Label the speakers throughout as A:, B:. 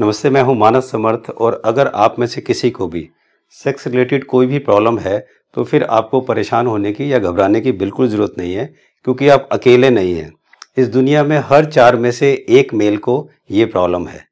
A: नमस्ते मैं हूं मानस समर्थ और अगर आप में से किसी को भी सेक्स रिलेटेड कोई भी प्रॉब्लम है तो फिर आपको परेशान होने की या घबराने की बिल्कुल ज़रूरत नहीं है क्योंकि आप अकेले नहीं हैं इस दुनिया में हर चार में से एक मेल को ये प्रॉब्लम है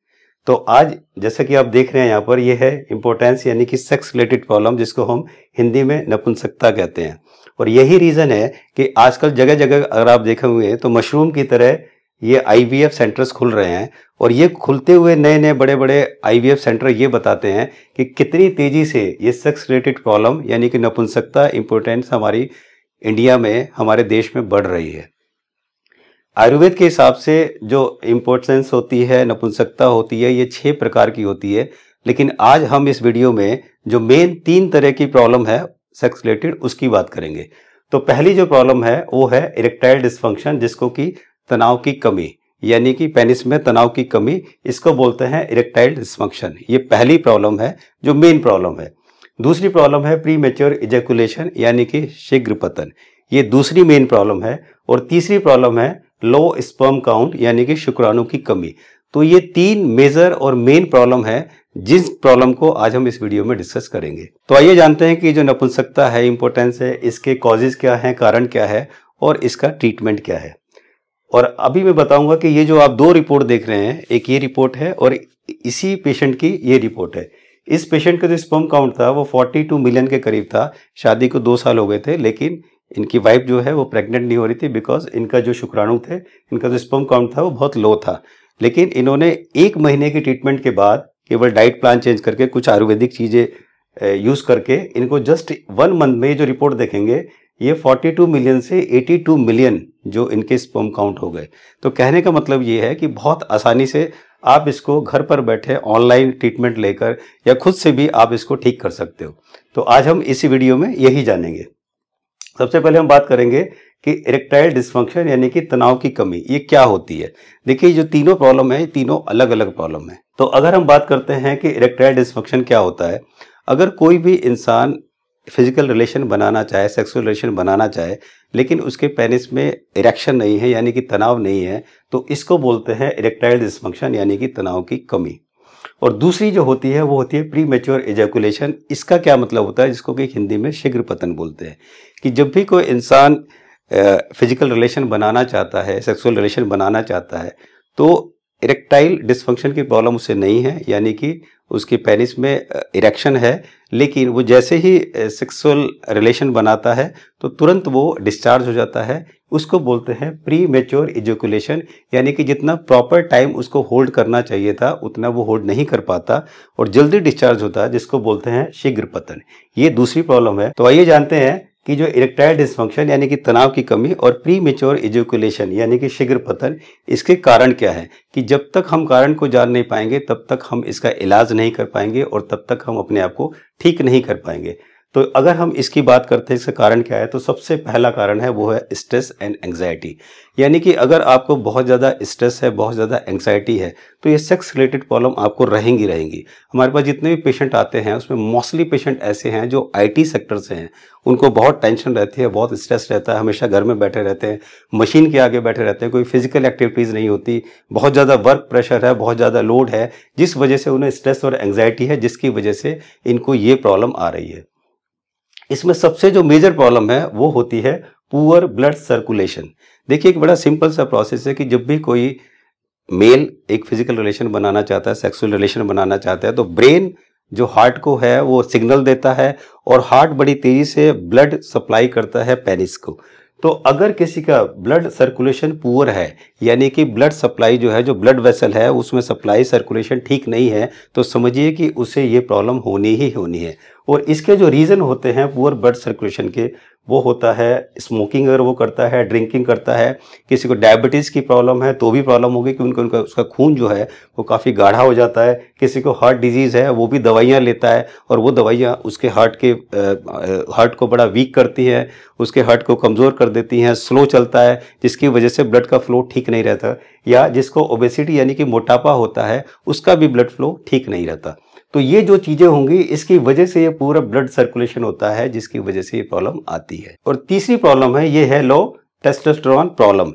A: तो आज जैसा कि आप देख रहे हैं यहाँ पर यह है इम्पोर्टेंस यानी कि सेक्स रिलेटेड प्रॉब्लम जिसको हम हिंदी में नपुंसकता कहते हैं और यही रीज़न है कि आजकल जगह जगह अगर आप देखे हुए हैं तो मशरूम की तरह ये आई सेंटर्स खुल रहे हैं और ये खुलते हुए नए नए बड़े बड़े आई सेंटर ये बताते हैं कि कितनी तेज़ी से ये सेक्स रिलेटेड प्रॉब्लम यानी कि नपुंसकता इम्पोर्टेंस हमारी इंडिया में हमारे देश में बढ़ रही है आयुर्वेद के हिसाब से जो इम्पोर्टेंस होती है नपुंसकता होती है ये छह प्रकार की होती है लेकिन आज हम इस वीडियो में जो मेन तीन तरह की प्रॉब्लम है सेक्स रिलेटेड उसकी बात करेंगे तो पहली जो प्रॉब्लम है वो है इरेक्टाइल डिस्फंक्शन जिसको कि तनाव की कमी यानी कि पेनिस में तनाव की कमी इसको बोलते हैं इरेक्टाइल डिस्फंक्शन ये पहली प्रॉब्लम है जो मेन प्रॉब्लम है दूसरी प्रॉब्लम है प्री मेच्योर इजेकुलेशन यानी कि शीघ्र पतन ये दूसरी मेन प्रॉब्लम है और तीसरी प्रॉब्लम है लो स्पर्म काउंट यानी कि शुक्राणु की कमी तो ये तीन मेजर और मेन प्रॉब्लम है जिस प्रॉब्लम को आज हम इस वीडियो में डिस्कस करेंगे तो आइए जानते हैं कि जो नपुंसकता है इंपॉर्टेंस है इसके कॉजेज क्या हैं कारण क्या है और इसका ट्रीटमेंट क्या है और अभी मैं बताऊंगा कि ये जो आप दो रिपोर्ट देख रहे हैं एक ये रिपोर्ट है और इसी पेशेंट की ये रिपोर्ट है इस पेशेंट का जो स्पम काउंट था वो 42 मिलियन के करीब था शादी को दो साल हो गए थे लेकिन इनकी वाइफ जो है वो प्रेग्नेंट नहीं हो रही थी बिकॉज इनका जो शुक्राणु थे इनका जो स्पम काउंट था वो बहुत लो था लेकिन इन्होंने एक महीने के ट्रीटमेंट के बाद केवल डाइट प्लान चेंज करके कुछ आयुर्वेदिक चीज़ें यूज़ करके इनको जस्ट वन मंथ में जो रिपोर्ट देखेंगे ये 42 मिलियन से 82 मिलियन जो इनके स्पर्म काउंट हो गए तो कहने का मतलब ये है कि बहुत आसानी से आप इसको घर पर बैठे ऑनलाइन ट्रीटमेंट लेकर या खुद से भी आप इसको ठीक कर सकते हो तो आज हम इसी वीडियो में यही जानेंगे सबसे पहले हम बात करेंगे कि इरेक्टाइल डिस्फंक्शन यानी कि तनाव की कमी ये क्या होती है देखिए जो तीनों प्रॉब्लम है तीनों अलग अलग प्रॉब्लम है तो अगर हम बात करते हैं कि इरेक्टाइल डिस्फंक्शन क्या होता है अगर कोई भी इंसान फिजिकल रिलेशन बनाना चाहे सेक्सुअल रिलेशन बनाना चाहे लेकिन उसके पेनिस में इरेक्शन नहीं है यानी कि तनाव नहीं है तो इसको बोलते हैं इरेक्टाइल डिस्फंक्शन यानी कि तनाव की कमी और दूसरी जो होती है वो होती है प्री मेच्योर एजैकुलेशन इसका क्या मतलब होता है जिसको कि हिंदी में शीघ्र पतन बोलते हैं कि जब भी कोई इंसान फिजिकल रिलेशन बनाना चाहता है सेक्सुअल रिलेशन बनाना चाहता है तो इरेक्टाइल डिसफंक्शन की प्रॉब्लम उसे नहीं है यानी कि उसकी पेनिस में इरेक्शन है लेकिन वो जैसे ही सेक्सुअल रिलेशन बनाता है तो तुरंत वो डिस्चार्ज हो जाता है उसको बोलते हैं प्री मेच्योर एजुकुलेशन यानी कि जितना प्रॉपर टाइम उसको होल्ड करना चाहिए था उतना वो होल्ड नहीं कर पाता और जल्दी डिस्चार्ज होता है जिसको बोलते हैं शीघ्र पतन ये दूसरी प्रॉब्लम है तो आइए जानते हैं कि जो इरेक्टाइल डिस्फंक्शन यानी कि तनाव की कमी और प्री मेच्योर एजुकुलेशन यानी कि शीघ्र पतन इसके कारण क्या है कि जब तक हम कारण को जान नहीं पाएंगे तब तक हम इसका इलाज नहीं कर पाएंगे और तब तक हम अपने आप को ठीक नहीं कर पाएंगे तो अगर हम इसकी बात करते हैं इसका कारण क्या है तो सबसे पहला कारण है वो है स्ट्रेस एंड एंग्जाइटी यानी कि अगर आपको बहुत ज़्यादा स्ट्रेस है बहुत ज़्यादा एंग्जाइटी है तो ये सेक्स रिलेटेड प्रॉब्लम आपको रहेंगी रहेंगी हमारे पास जितने भी पेशेंट आते हैं उसमें मोस्टली पेशेंट ऐसे हैं जो आईटी सेक्टर से हैं उनको बहुत टेंशन रहती है बहुत स्ट्रेस रहता है हमेशा घर में बैठे रहते हैं मशीन के आगे बैठे रहते हैं कोई फिजिकल एक्टिविटीज़ नहीं होती बहुत ज़्यादा वर्क प्रेशर है बहुत ज़्यादा लोड है जिस वजह से उन्हें स्ट्रेस और एंग्जाइटी है जिसकी वजह से इनको ये प्रॉब्लम आ रही है इसमें सबसे जो मेजर प्रॉब्लम है वो होती है पुअर ब्लड सर्कुलेशन देखिए एक बड़ा सिंपल सा प्रोसेस है कि जब भी कोई मेल एक फिजिकल रिलेशन बनाना चाहता है सेक्सुअल रिलेशन बनाना चाहता है तो ब्रेन जो हार्ट को है वो सिग्नल देता है और हार्ट बड़ी तेजी से ब्लड सप्लाई करता है पेनिस को तो अगर किसी का ब्लड सर्कुलेशन पुअर है यानी कि ब्लड सप्लाई जो है जो ब्लड वेसल है उसमें सप्लाई सर्कुलेशन ठीक नहीं है तो समझिए कि उसे ये प्रॉब्लम होनी ही होनी है और इसके जो रीज़न होते हैं पुअर ब्लड सर्कुलेशन के वो होता है स्मोकिंग अगर वो करता है ड्रिंकिंग करता है किसी को डायबिटीज़ की प्रॉब्लम है तो भी प्रॉब्लम होगी कि उनका उनका उसका खून जो है वो काफ़ी गाढ़ा हो जाता है किसी को हार्ट डिजीज़ है वो भी दवाइयाँ लेता है और वो दवाइयाँ उसके हार्ट के हार्ट को बड़ा वीक करती हैं उसके हार्ट को कमज़ोर कर देती हैं स्लो चलता है जिसकी वजह से ब्लड का फ्लो ठीक नहीं रहता या जिसको ओबेसिटी यानी कि मोटापा होता है उसका भी ब्लड फ्लो ठीक नहीं रहता तो ये जो चीज़ें होंगी इसकी वजह से ये पूरा ब्लड सर्कुलेशन होता है जिसकी वजह से ये प्रॉब्लम आती है और तीसरी प्रॉब्लम है ये है लो टेस्टोस्टेरोन प्रॉब्लम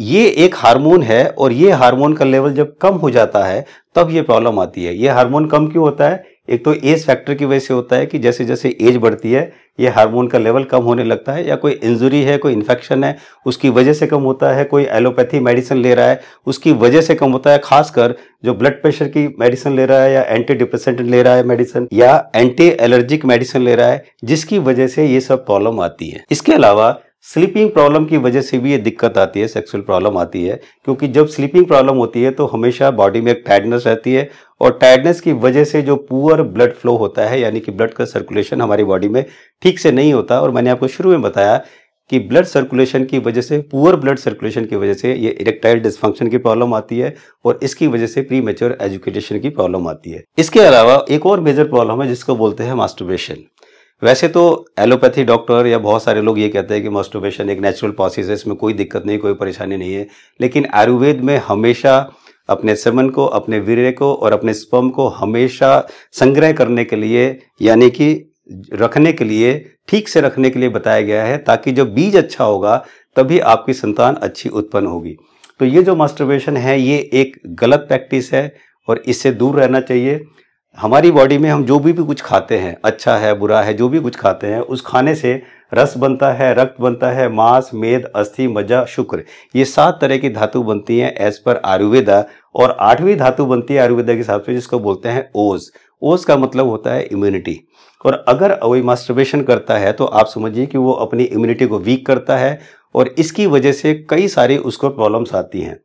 A: ये एक हार्मोन है और ये हार्मोन का लेवल जब कम हो जाता है तब ये प्रॉब्लम आती है ये हार्मोन कम क्यों होता है एक तो एज फैक्टर की वजह से होता है कि जैसे जैसे एज बढ़ती है ये हार्मोन का लेवल कम होने लगता है या कोई इंजरी है कोई इन्फेक्शन है उसकी वजह से कम होता है कोई एलोपैथी मेडिसिन ले रहा है उसकी वजह से कम होता है खासकर जो ब्लड प्रेशर की मेडिसिन ले रहा है या एंटी डिप्रेसेंट ले रहा है मेडिसिन या एंटी एलर्जिक मेडिसिन ले रहा है जिसकी वजह से ये सब प्रॉब्लम आती है इसके अलावा स्लीपिंग प्रॉब्लम की वजह से भी ये दिक्कत आती है सेक्सुअल प्रॉब्लम आती है क्योंकि जब स्लीपिंग प्रॉब्लम होती है तो हमेशा बॉडी में एक टाइडनेस रहती है और टायर्डनेस की वजह से जो पुअर ब्लड फ्लो होता है यानी कि ब्लड का सर्कुलेशन हमारी बॉडी में ठीक से नहीं होता और मैंने आपको शुरू में बताया कि ब्लड सर्कुलेशन की वजह से पुअर ब्लड सर्कुलेशन की वजह से ये इरेक्टाइल डिस्फंक्शन की प्रॉब्लम आती है और इसकी वजह से प्री मेच्योर एजुकेटेशन की प्रॉब्लम आती है इसके अलावा एक और मेजर प्रॉब्लम है जिसको बोलते हैं मास्टोबेशन वैसे तो एलोपैथी डॉक्टर या बहुत सारे लोग ये कहते हैं कि मास्टोबेशन एक नेचुरल प्रोसेस है इसमें कोई दिक्कत नहीं कोई परेशानी नहीं है लेकिन आयुर्वेद में हमेशा अपने सेवन को अपने वीर्य को और अपने स्पम को हमेशा संग्रह करने के लिए यानी कि रखने के लिए ठीक से रखने के लिए बताया गया है ताकि जो बीज अच्छा होगा तभी आपकी संतान अच्छी उत्पन्न होगी तो ये जो मास्टरबेशन है ये एक गलत प्रैक्टिस है और इससे दूर रहना चाहिए हमारी बॉडी में हम जो भी भी कुछ खाते हैं अच्छा है बुरा है जो भी कुछ खाते हैं उस खाने से रस बनता है रक्त बनता है मांस मेद अस्थि मजा शुक्र ये सात तरह की धातु बनती हैं एज पर आयुर्वेदा और आठवीं धातु बनती है आयुर्वेदा के हिसाब से जिसको बोलते हैं ओज ओज का मतलब होता है इम्यूनिटी और अगर वही मास्टरबेशन करता है तो आप समझिए कि वो अपनी इम्यूनिटी को वीक करता है और इसकी वजह से कई सारी उसको प्रॉब्लम्स आती हैं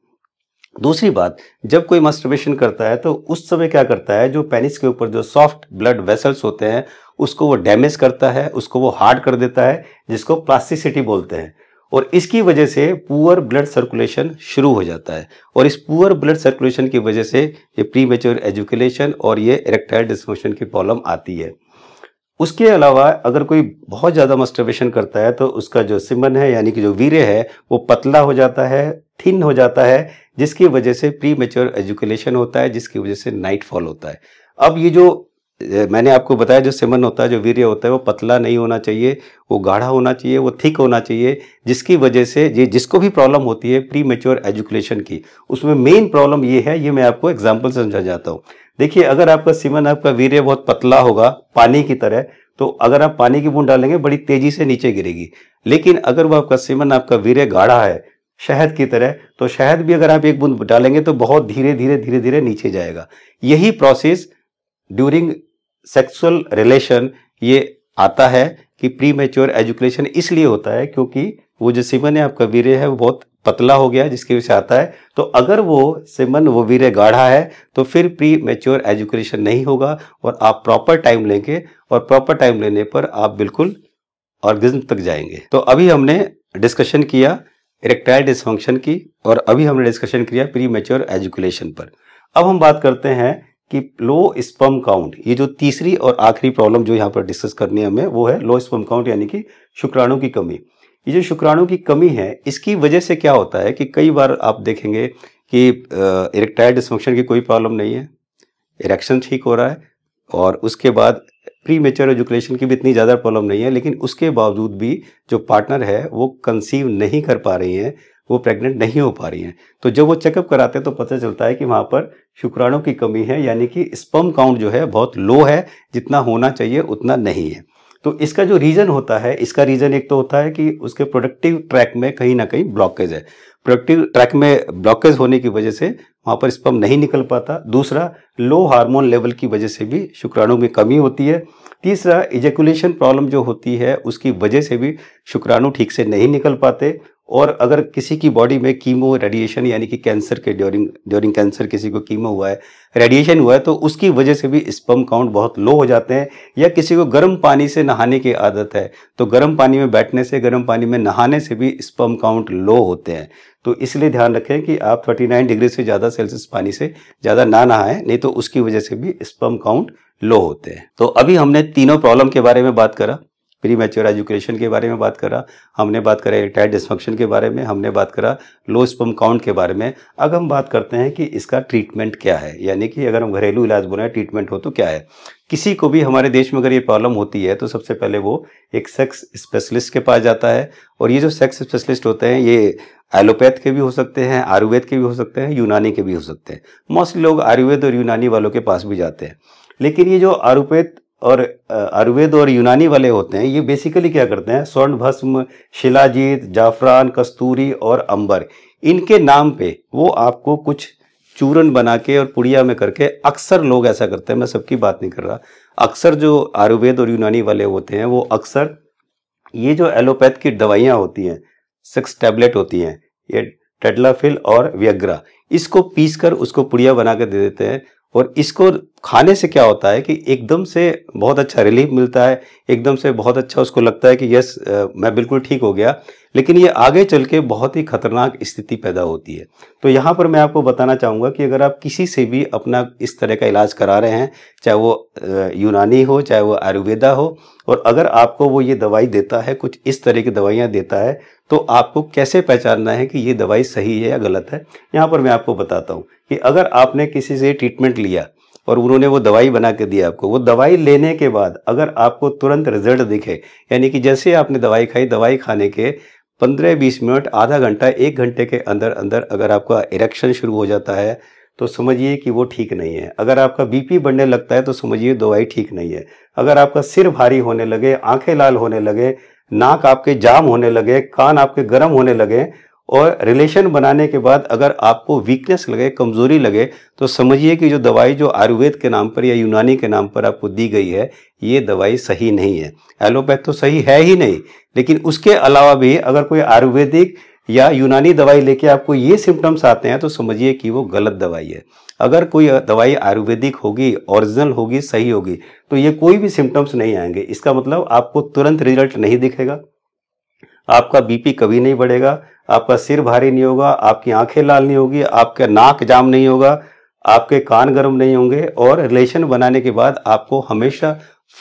A: दूसरी बात जब कोई मास्टरबेशन करता है तो उस समय क्या करता है जो पेनिस के ऊपर जो सॉफ्ट ब्लड वेसल्स होते हैं उसको वो डैमेज करता है उसको वो हार्ड कर देता है जिसको प्लास्टिसिटी बोलते हैं और इसकी वजह से पुअर ब्लड सर्कुलेशन शुरू हो जाता है और इस पुअर ब्लड सर्कुलेशन की वजह से ये प्री मेच्योर एजुकेशन और ये इरेक्टाइल डिस्फंक्शन की प्रॉब्लम आती है उसके अलावा अगर कोई बहुत ज़्यादा मस्टर्वेशन करता है तो उसका जो सिमन है यानी कि जो वीर्य है वो पतला हो जाता है थिन हो जाता है जिसकी वजह से प्री मेच्योर एजुकेशन होता है जिसकी वजह से नाइट फॉल होता है अब ये जो मैंने आपको बताया जो सिमन होता है जो वीर्य होता है वो पतला नहीं होना चाहिए वो गाढ़ा होना चाहिए वो थिक होना चाहिए जिसकी वजह से ये जिसको भी प्रॉब्लम होती है प्री मेच्योर एजुकेशन की उसमें मेन प्रॉब्लम ये है ये मैं आपको एग्जाम्पल समझा जाता हूँ देखिए अगर आपका सिमन आपका वीर्य बहुत पतला होगा पानी की तरह तो अगर आप पानी की बूंद डालेंगे बड़ी तेजी से नीचे गिरेगी लेकिन अगर वो आपका सिमन आपका वीर्य गाढ़ा है शहद की तरह तो शहद भी अगर आप एक बूंद डालेंगे तो बहुत धीरे धीरे धीरे धीरे नीचे जाएगा यही प्रोसेस ड्यूरिंग सेक्सुअल रिलेशन ये आता है कि प्री मेच्योर एजुकेशन इसलिए होता है क्योंकि वो जो सिमन है आपका वीर्य है वो बहुत पतला हो गया जिसकी वजह से आता है तो अगर वो सिमन वो वीर्य गाढ़ा है तो फिर प्री मेच्योर एजुकेशन नहीं होगा और आप प्रॉपर टाइम लेंगे और प्रॉपर टाइम लेने पर आप बिल्कुल ऑर्गिज्म तक जाएंगे तो अभी हमने डिस्कशन किया इरेक्टाइल डिसफंक्शन की और अभी हमने डिस्कशन किया प्री मेच्योर एजुकेशन पर अब हम बात करते हैं कि लो स्पर्म काउंट ये जो तीसरी और आखिरी प्रॉब्लम जो यहाँ पर डिस्कस करनी है हमें वो है लो स्पर्म काउंट यानी कि शुक्राणु की कमी ये जो शुक्राणु की कमी है इसकी वजह से क्या होता है कि कई बार आप देखेंगे कि इरेक्टाइल डिस्फंक्शन की कोई प्रॉब्लम नहीं है इरेक्शन ठीक हो रहा है और उसके बाद प्री मेचर एजुकेशन की भी इतनी ज़्यादा प्रॉब्लम नहीं है लेकिन उसके बावजूद भी जो पार्टनर है वो कंसीव नहीं कर पा रही हैं वो प्रेग्नेंट नहीं हो पा रही हैं तो जब वो चेकअप कराते हैं तो पता चलता है कि वहाँ पर शुक्राणु की कमी है यानी कि स्पम काउंट जो है बहुत लो है जितना होना चाहिए उतना नहीं है तो इसका जो रीज़न होता है इसका रीज़न एक तो होता है कि उसके प्रोडक्टिव ट्रैक में कहीं ना कहीं ब्लॉकेज है प्रोडक्टिव ट्रैक में ब्लॉकेज होने की वजह से वहाँ पर स्पम नहीं निकल पाता दूसरा लो हार्मोन लेवल की वजह से भी शुक्राणु में कमी होती है तीसरा इजेकुलेशन प्रॉब्लम जो होती है उसकी वजह से भी शुक्राणु ठीक से नहीं निकल पाते और अगर किसी की बॉडी में कीमो रेडिएशन यानी कि कैंसर के ड्यूरिंग ड्यूरिंग कैंसर किसी को कीमो हुआ है रेडिएशन हुआ है तो उसकी वजह से भी स्पम काउंट बहुत लो हो जाते हैं या किसी को गर्म पानी से नहाने की आदत है तो गर्म पानी में बैठने से गर्म पानी में नहाने से भी स्पम काउंट लो होते हैं तो इसलिए ध्यान रखें कि आप 39 डिग्री से ज़्यादा सेल्सियस पानी से ज़्यादा ना नहाएं नहीं तो उसकी वजह से भी स्पम काउंट लो होते हैं तो अभी हमने तीनों प्रॉब्लम के बारे में बात करा प्री मैच्योर एजुकेशन के बारे में बात करा हमने बात करा टाइट डिस्फंक्शन के बारे में हमने बात करा लो स्पम काउंट के बारे में अब हम बात करते हैं कि इसका ट्रीटमेंट क्या है यानी कि अगर हम घरेलू इलाज बोले ट्रीटमेंट हो तो क्या है किसी को भी हमारे देश में अगर ये प्रॉब्लम होती है तो सबसे पहले वो एक सेक्स स्पेशलिस्ट के पास जाता है और ये जो सेक्स स्पेशलिस्ट होते हैं ये एलोपैथ के भी हो सकते हैं आयुर्वेद के भी हो सकते हैं यूनानी के भी हो सकते हैं मोस्टली लोग आयुर्वेद और यूनानी वालों के पास भी जाते हैं लेकिन ये जो आयुर्वेद और आयुर्वेद और यूनानी वाले होते हैं ये बेसिकली क्या करते हैं स्वर्ण भस्म शिलाजीत जाफरान कस्तूरी और अंबर इनके नाम पे वो आपको कुछ चूरन बना के और पुड़िया में करके अक्सर लोग ऐसा करते हैं मैं सबकी बात नहीं कर रहा अक्सर जो आयुर्वेद और यूनानी वाले होते हैं वो अक्सर ये जो एलोपैथ की दवाइयाँ होती हैं सिक्स टैबलेट होती हैं ये टेडलाफिल और व्यग्रा इसको पीस कर उसको पुड़िया बना कर दे देते हैं और इसको खाने से क्या होता है कि एकदम से बहुत अच्छा रिलीफ मिलता है एकदम से बहुत अच्छा उसको लगता है कि यस मैं बिल्कुल ठीक हो गया लेकिन ये आगे चल के बहुत ही खतरनाक स्थिति पैदा होती है तो यहाँ पर मैं आपको बताना चाहूँगा कि अगर आप किसी से भी अपना इस तरह का इलाज करा रहे हैं चाहे वो यूनानी हो चाहे वो आयुर्वेदा हो और अगर आपको वो ये दवाई देता है कुछ इस तरह की दवाइयाँ देता है तो आपको कैसे पहचानना है कि ये दवाई सही है या गलत है यहाँ पर मैं आपको बताता हूँ कि अगर आपने किसी से ट्रीटमेंट लिया और उन्होंने वो दवाई बना के दी आपको वो दवाई लेने के बाद अगर आपको तुरंत रिजल्ट दिखे यानी कि जैसे आपने दवाई खाई दवाई खाने के पंद्रह बीस मिनट आधा घंटा एक घंटे के अंदर अंदर अगर आपका इरेक्शन शुरू हो जाता है तो समझिए कि वो ठीक नहीं है अगर आपका बीपी बढ़ने लगता है तो समझिए दवाई ठीक नहीं है अगर आपका सिर भारी होने लगे आंखें लाल होने लगे नाक आपके जाम होने लगे कान आपके गर्म होने लगे और रिलेशन बनाने के बाद अगर आपको वीकनेस लगे कमज़ोरी लगे तो समझिए कि जो दवाई जो आयुर्वेद के नाम पर या यूनानी के नाम पर आपको दी गई है ये दवाई सही नहीं है एलोपैथ तो सही है ही नहीं लेकिन उसके अलावा भी अगर कोई आयुर्वेदिक या यूनानी दवाई लेके आपको ये सिम्टम्स आते हैं तो समझिए कि वो गलत दवाई है अगर कोई दवाई आयुर्वेदिक होगी ओरिजिनल होगी सही होगी तो ये कोई भी सिम्टम्स नहीं आएंगे इसका मतलब आपको तुरंत रिजल्ट नहीं दिखेगा आपका बीपी कभी नहीं बढ़ेगा आपका सिर भारी नहीं होगा आपकी आंखें लाल नहीं होगी आपका नाक जाम नहीं होगा आपके कान गर्म नहीं होंगे और रिलेशन बनाने के बाद आपको हमेशा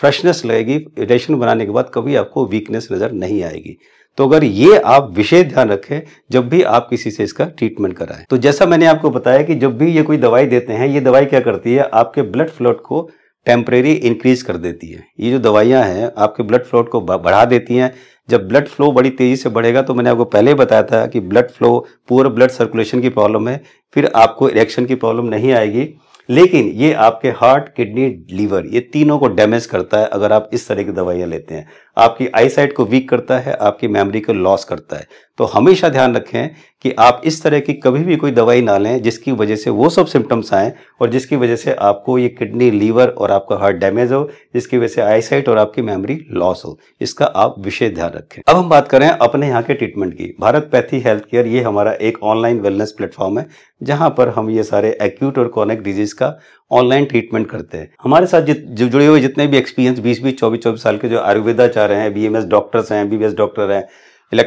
A: फ्रेशनेस लगेगी रिलेशन बनाने के बाद कभी आपको वीकनेस नज़र नहीं आएगी तो अगर ये आप विशेष ध्यान रखें जब भी आप किसी से इसका ट्रीटमेंट कराएं तो जैसा मैंने आपको बताया कि जब भी ये कोई दवाई देते हैं ये दवाई क्या करती है आपके ब्लड फ्लोट को टेम्परेरी इंक्रीज कर देती है ये जो दवाइयाँ हैं आपके ब्लड फ्लो को बढ़ा देती हैं जब ब्लड फ्लो बड़ी तेज़ी से बढ़ेगा तो मैंने आपको पहले बताया था कि ब्लड फ्लो पूरा ब्लड सर्कुलेशन की प्रॉब्लम है फिर आपको इरेक्शन की प्रॉब्लम नहीं आएगी लेकिन ये आपके हार्ट किडनी लीवर ये तीनों को डैमेज करता है अगर आप इस तरह की दवाइयाँ लेते हैं आपकी आई साइट को वीक करता है आपकी मेमोरी को लॉस करता है तो हमेशा ध्यान रखें कि आप इस तरह की कभी भी कोई दवाई ना लें जिसकी वजह से वो सब सिम्टम्स आएँ और जिसकी वजह से आपको ये किडनी लीवर और आपका हार्ट डैमेज हो जिसकी वजह से आई साइट और आपकी मेमोरी लॉस हो इसका आप विशेष ध्यान रखें अब हम बात करें अपने यहाँ के ट्रीटमेंट की भारत पैथी हेल्थ केयर ये हमारा एक ऑनलाइन वेलनेस प्लेटफॉर्म है जहाँ पर हम ये सारे एक्यूट और क्रॉनिक डिजीज़ का ऑनलाइन ट्रीटमेंट करते हैं हमारे साथ जित जुड़े हुए जितने भी एक्सपीरियंस बीस बीस चौबीस चौबीस साल के जो आयुर्वेदाचार्य हैं बी डॉक्टर्स हैं बी डॉक्टर हैं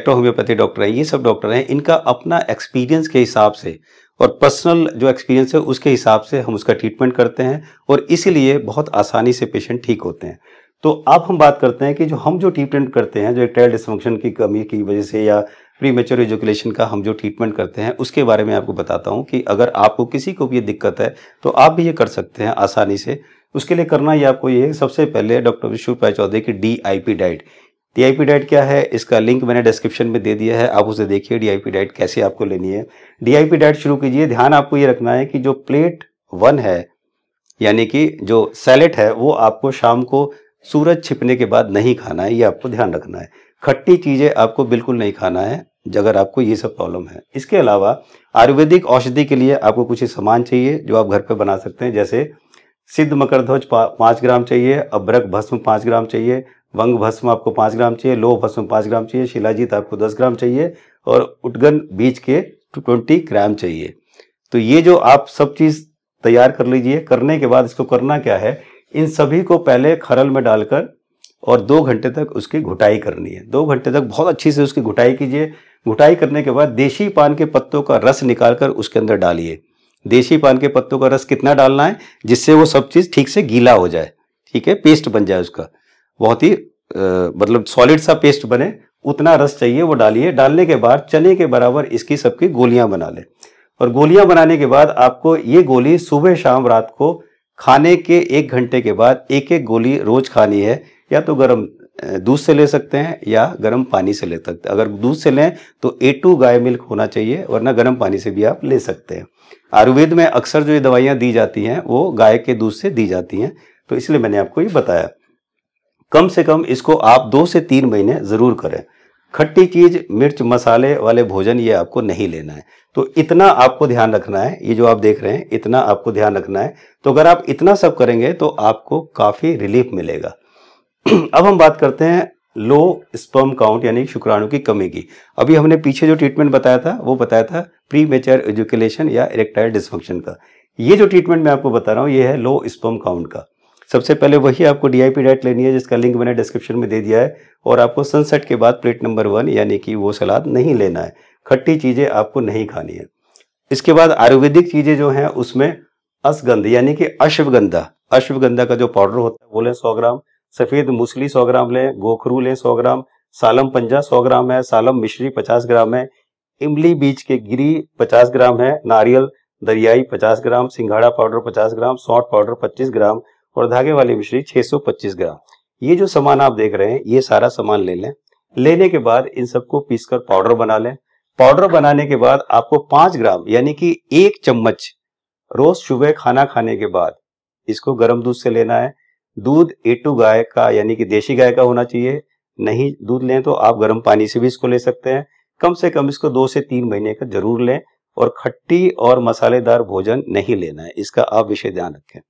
A: होम्योपैथी डॉक्टर हैं ये सब डॉक्टर हैं इनका अपना एक्सपीरियंस के हिसाब से और पर्सनल जो एक्सपीरियंस है उसके हिसाब से हम उसका ट्रीटमेंट करते हैं और इसीलिए बहुत आसानी से पेशेंट ठीक होते हैं तो अब हम बात करते हैं कि जो हम जो ट्रीटमेंट करते हैं जो एक डिस्फंक्शन डिसफंक्शन की कमी की वजह से या प्री मेच्योर एजुकेशन का हम जो ट्रीटमेंट करते हैं उसके बारे में आपको बताता हूँ कि अगर आपको किसी को भी ये दिक्कत है तो आप भी ये कर सकते हैं आसानी से उसके लिए करना ये आपको ये सबसे पहले डॉक्टर विश्व पाय चौधरी की डी डाइट डी डाइट क्या है इसका लिंक मैंने डिस्क्रिप्शन में दे दिया है आप उसे देखिए डी डाइट कैसे आपको लेनी है डी डाइट शुरू कीजिए ध्यान आपको ये रखना है कि जो प्लेट वन है यानी कि जो सैलेट है वो आपको शाम को सूरज छिपने के बाद नहीं खाना है ये आपको ध्यान रखना है खट्टी चीज़ें आपको बिल्कुल नहीं खाना है अगर आपको ये सब प्रॉब्लम है इसके अलावा आयुर्वेदिक औषधि के लिए आपको कुछ सामान चाहिए जो आप घर पर बना सकते हैं जैसे सिद्ध मकरध्वज ध्वज पाँच ग्राम चाहिए अब्रक भस्म पाँच ग्राम चाहिए वंग भस्म आपको पाँच ग्राम चाहिए लोह भस्म पाँच ग्राम चाहिए शिलाजीत आपको दस ग्राम चाहिए और उटगन बीज के ट्वेंटी ग्राम चाहिए तो ये जो आप सब चीज़ तैयार कर लीजिए करने के बाद इसको करना क्या है इन सभी को पहले खरल में डालकर और दो घंटे तक उसकी घुटाई करनी है दो घंटे तक बहुत अच्छी से उसकी घुटाई कीजिए घुटाई करने के बाद देशी पान के पत्तों का रस निकाल कर उसके अंदर डालिए देशी पान के पत्तों का रस कितना डालना है जिससे वो सब चीज़ ठीक से गीला हो जाए ठीक है पेस्ट बन जाए उसका बहुत ही मतलब सॉलिड सा पेस्ट बने उतना रस चाहिए वो डालिए डालने के बाद चने के बराबर इसकी सबकी गोलियां बना लें और गोलियां बनाने के बाद आपको ये गोली सुबह शाम रात को खाने के एक घंटे के बाद एक एक गोली रोज खानी है या तो गर्म दूध से ले सकते हैं या गर्म पानी से ले सकते हैं अगर दूध से लें तो ए टू गाय मिल्क होना चाहिए वरना गर्म पानी से भी आप ले सकते हैं आयुर्वेद में अक्सर जो ये दवाइयाँ दी जाती हैं वो गाय के दूध से दी जाती हैं तो इसलिए मैंने आपको ये बताया कम से कम इसको आप दो से तीन महीने ज़रूर करें खट्टी चीज़ मिर्च मसाले वाले भोजन ये आपको नहीं लेना है तो इतना आपको ध्यान रखना है ये जो आप देख रहे हैं इतना आपको ध्यान रखना है तो अगर आप इतना सब करेंगे तो आपको काफ़ी रिलीफ मिलेगा अब हम बात करते हैं लो स्पर्म काउंट यानी शुक्राणु की कमी की अभी हमने पीछे जो ट्रीटमेंट बताया था वो बताया था प्री मेचर एजुकेशन या इरेक्टाइल डिस्फंक्शन का ये जो ट्रीटमेंट मैं आपको बता रहा हूँ ये है लो स्पर्म काउंट का सबसे पहले वही आपको डीआईपी डाइट लेनी है जिसका लिंक मैंने डिस्क्रिप्शन में दे दिया है और आपको सनसेट के बाद प्लेट नंबर वन यानी कि वो सलाद नहीं लेना है खट्टी चीज़ें आपको नहीं खानी है इसके बाद आयुर्वेदिक चीज़ें जो हैं उसमें असगंध यानी कि अश्वगंधा अश्वगंधा का जो पाउडर होता है वो लें सौ ग्राम सफ़ेद मूसली सौ ग्राम लें गोखरू लें सौ ग्राम सालम पंजा सौ ग्राम है सालम मिश्री पचास ग्राम है इमली बीज के गिरी पचास ग्राम है नारियल दरियाई पचास ग्राम सिंघाड़ा पाउडर पचास ग्राम सौट पाउडर पच्चीस ग्राम और धागे वाली मिश्री छह सौ पच्चीस ग्राम ये जो सामान आप देख रहे हैं ये सारा सामान ले लें लेने के बाद इन सबको कर पाउडर बना लें पाउडर बनाने के बाद आपको पांच ग्राम यानी कि एक चम्मच रोज सुबह खाना खाने के बाद इसको गर्म दूध से लेना है दूध ए टू गाय का यानी कि देशी गाय का होना चाहिए नहीं दूध लें तो आप गर्म पानी से भी इसको ले सकते हैं कम से कम इसको दो से तीन महीने का जरूर लें और खट्टी और मसालेदार भोजन नहीं लेना है इसका आप विषय ध्यान रखें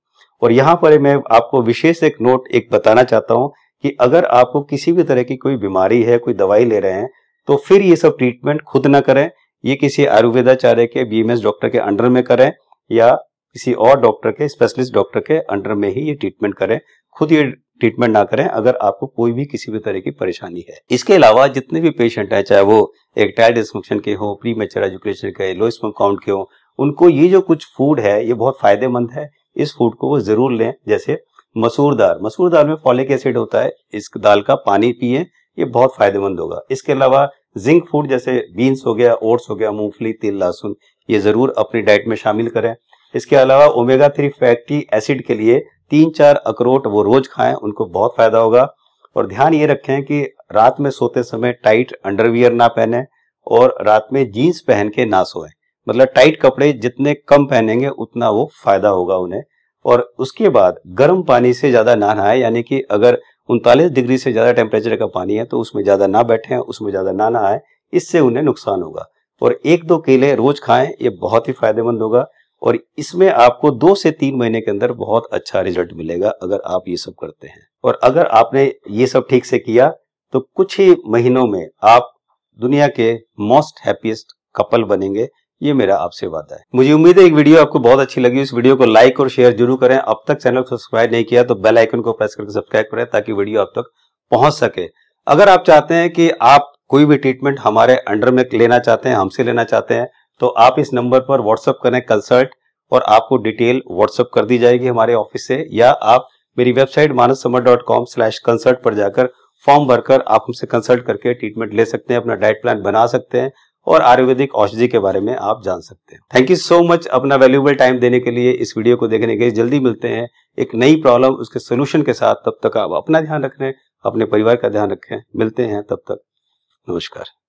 A: और यहाँ पर मैं आपको विशेष एक नोट एक बताना चाहता हूँ कि अगर आपको किसी भी तरह की कोई बीमारी है कोई दवाई ले रहे हैं तो फिर ये सब ट्रीटमेंट खुद ना करें ये किसी आयुर्वेदाचार्य के बीएमएस डॉक्टर के अंडर में करें या किसी और डॉक्टर के स्पेशलिस्ट डॉक्टर के अंडर में ही ये ट्रीटमेंट करें खुद ये ट्रीटमेंट ना करें अगर आपको कोई भी किसी भी तरह की परेशानी है इसके अलावा जितने भी पेशेंट हैं चाहे वो एक्टाइल डिस्फंक्शन के हो प्री मेचर एजुकेशन के लो स्मोक काउंट के हो उनको ये जो कुछ फूड है ये बहुत फायदेमंद है इस फूड को वो जरूर लें जैसे मसूर दाल मसूर दाल में फॉलिक एसिड होता है इस दाल का पानी पिए ये बहुत फायदेमंद होगा इसके अलावा जिंक फूड जैसे बीन्स हो गया ओट्स हो गया मूंगफली तिल लहसुन ये जरूर अपनी डाइट में शामिल करें इसके अलावा ओमेगा थ्री फैटी एसिड के लिए तीन चार अखरोट वो रोज खाएं उनको बहुत फायदा होगा और ध्यान ये रखें कि रात में सोते समय टाइट अंडरवियर ना पहने और रात में जीन्स पहन के ना सोए मतलब टाइट कपड़े जितने कम पहनेंगे उतना वो फायदा होगा उन्हें और उसके बाद गर्म पानी से ज्यादा ना नहाए यानी कि अगर उनतालीस डिग्री से ज्यादा टेम्परेचर का पानी है तो उसमें ज्यादा ना बैठे उसमें ज्यादा ना नहाए इससे उन्हें नुकसान होगा और एक दो केले रोज खाएं ये बहुत ही फायदेमंद होगा और इसमें आपको दो से तीन महीने के अंदर बहुत अच्छा रिजल्ट मिलेगा अगर आप ये सब करते हैं और अगर आपने ये सब ठीक से किया तो कुछ ही महीनों में आप दुनिया के मोस्ट हैप्पीस्ट कपल बनेंगे ये मेरा आपसे वादा है मुझे उम्मीद है एक वीडियो आपको बहुत अच्छी लगी इस वीडियो को लाइक और शेयर जरूर करें अब तक चैनल को सब्सक्राइब नहीं किया तो बेल आइकन को प्रेस करके सब्सक्राइब करें ताकि वीडियो आप तक पहुंच सके अगर आप चाहते हैं कि आप कोई भी ट्रीटमेंट हमारे अंडर में लेना चाहते हैं हमसे लेना चाहते हैं तो आप इस नंबर पर व्हाट्सअप करें कंसल्ट और आपको डिटेल व्हाट्सअप कर दी जाएगी हमारे ऑफिस से या आप मेरी website Manas Samar dot com slash consult पर जाकर फॉर्म भरकर आप हमसे कंसल्ट करके ट्रीटमेंट ले सकते हैं अपना डाइट प्लान बना सकते हैं और आयुर्वेदिक औषधि के बारे में आप जान सकते हैं थैंक यू सो मच अपना वैल्यूबल टाइम देने के लिए इस वीडियो को देखने के लिए जल्दी मिलते हैं एक नई प्रॉब्लम उसके सोल्यूशन के साथ तब तक आप अपना ध्यान रखें अपने परिवार का ध्यान रखें मिलते हैं तब तक नमस्कार